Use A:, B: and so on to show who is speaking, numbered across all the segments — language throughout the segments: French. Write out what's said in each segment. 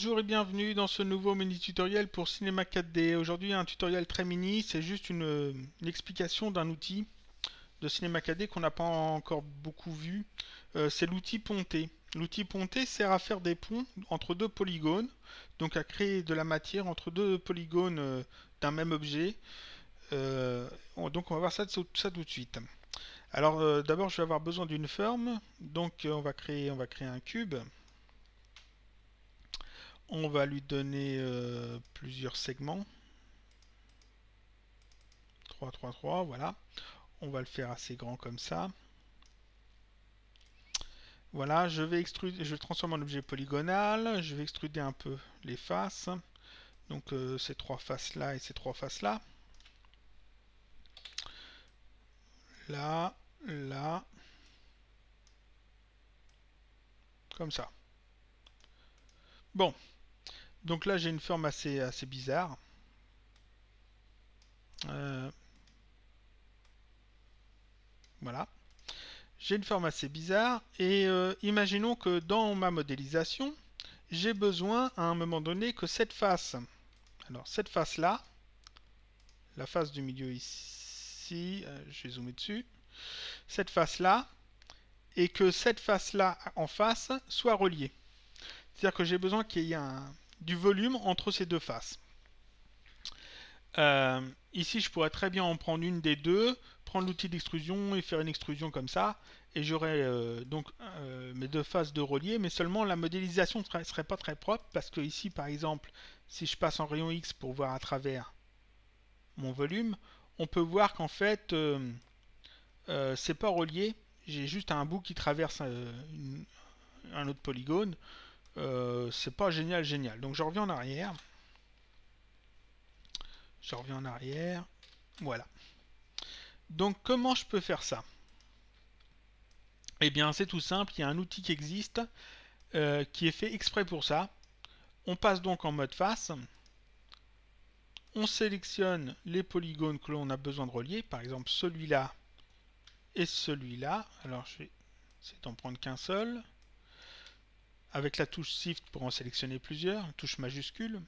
A: Bonjour et bienvenue dans ce nouveau mini tutoriel pour Cinema 4D. Aujourd'hui un tutoriel très mini, c'est juste une, explication d'un outil de Cinema 4D qu'on n'a pas encore beaucoup vu. Euh, c'est l'outil Ponté. L'outil Ponté sert à faire des ponts entre deux polygones, donc à créer de la matière entre deux polygones euh, d'un même objet. Euh, donc on va voir ça, tout de suite. Alors d'abord je vais avoir besoin d'une forme, donc on va créer, on va créer un cube on va lui donner euh, plusieurs segments. 3, 3, 3, voilà. On va le faire assez grand comme ça. Voilà, je vais extruder, je transforme transformer en objet polygonal, je vais extruder un peu les faces. Donc euh, ces trois faces là et ces trois faces là. Là, là. Comme ça. Bon, donc là, j'ai une forme assez, assez bizarre. Euh, voilà. J'ai une forme assez bizarre. Et euh, imaginons que dans ma modélisation, j'ai besoin à un moment donné que cette face, alors cette face-là, la face du milieu ici, euh, je vais zoomer dessus, cette face-là, et que cette face-là en face soit reliée. C'est-à-dire que j'ai besoin qu'il y ait un, du volume entre ces deux faces. Euh, ici, je pourrais très bien en prendre une des deux, prendre l'outil d'extrusion et faire une extrusion comme ça, et j'aurais euh, donc euh, mes deux faces de reliés mais seulement la modélisation ne serait, pas très propre, parce que ici, par exemple, si je passe en rayon X pour voir à travers mon volume, on peut voir qu'en fait, c'est pas relié, j'ai juste un bout qui traverse un autre polygone, euh, c'est pas génial, génial. Donc je reviens en arrière. Je reviens en arrière. Voilà. Donc comment je peux faire ça Eh bien c'est tout simple, il y a un outil qui existe euh, qui est fait exprès pour ça. On passe donc en mode face. On sélectionne les polygones que l'on a besoin de relier, par exemple celui-là et celui-là. Alors je vais en prendre qu'un seul avec la touche Shift pour en sélectionner plusieurs, touche majuscule.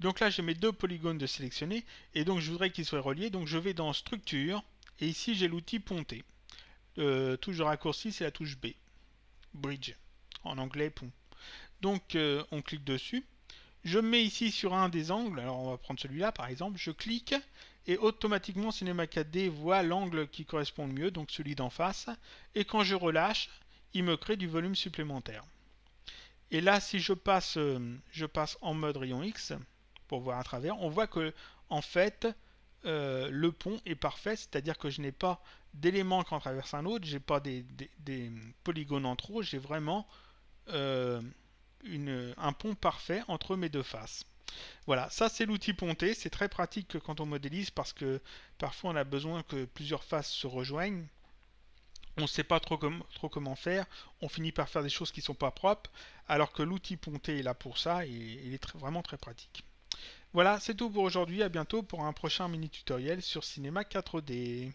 A: Donc là, j'ai mes deux polygones de sélectionner et donc je voudrais qu'ils soient reliés, donc je vais dans Structure, et ici j'ai l'outil Ponté. Euh, touche de raccourci, c'est la touche B, Bridge, en anglais pont. Donc euh, on clique dessus, je mets ici sur un des angles, alors on va prendre celui-là par exemple, je clique, et automatiquement Cinema 4D voit l'angle qui correspond le mieux, donc celui d'en face, et quand je relâche, il me crée du volume supplémentaire. Et là, si je passe, euh, je passe en mode rayon X pour voir à travers, on voit que en fait, euh, le pont est parfait, c'est-à-dire que je n'ai pas d'éléments qui en traversent un autre, n'ai pas des, polygones en trop, j'ai vraiment euh, un pont parfait entre mes deux faces. Voilà, ça c'est l'outil ponté, c'est très pratique quand on modélise parce que parfois on a besoin que plusieurs faces se rejoignent on ne sait pas trop, comment faire, on finit par faire des choses qui ne sont pas propres, alors que l'outil Ponté est là pour ça et il est vraiment très pratique. Voilà, c'est tout pour aujourd'hui, à bientôt pour un prochain mini tutoriel sur Cinéma 4D.